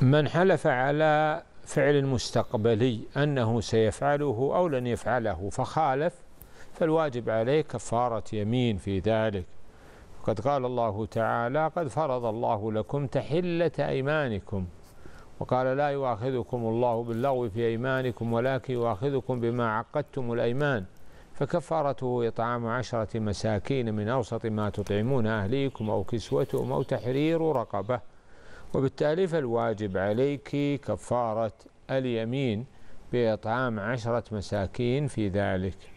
من حلف على فعل مستقبلي أنه سيفعله أو لن يفعله فخالف فالواجب عليه كفارة يمين في ذلك قد قال الله تعالى قد فرض الله لكم تحلة أيمانكم وقال لا يؤاخذكم الله باللغو في أيمانكم ولكن يؤاخذكم بما عقدتم الأيمان فكفارته إطعام عشرة مساكين من أوسط ما تطعمون أهليكم أو كسوتهم أو تحرير رقبة وبالتالي فالواجب عليك كفارة اليمين بإطعام عشرة مساكين في ذلك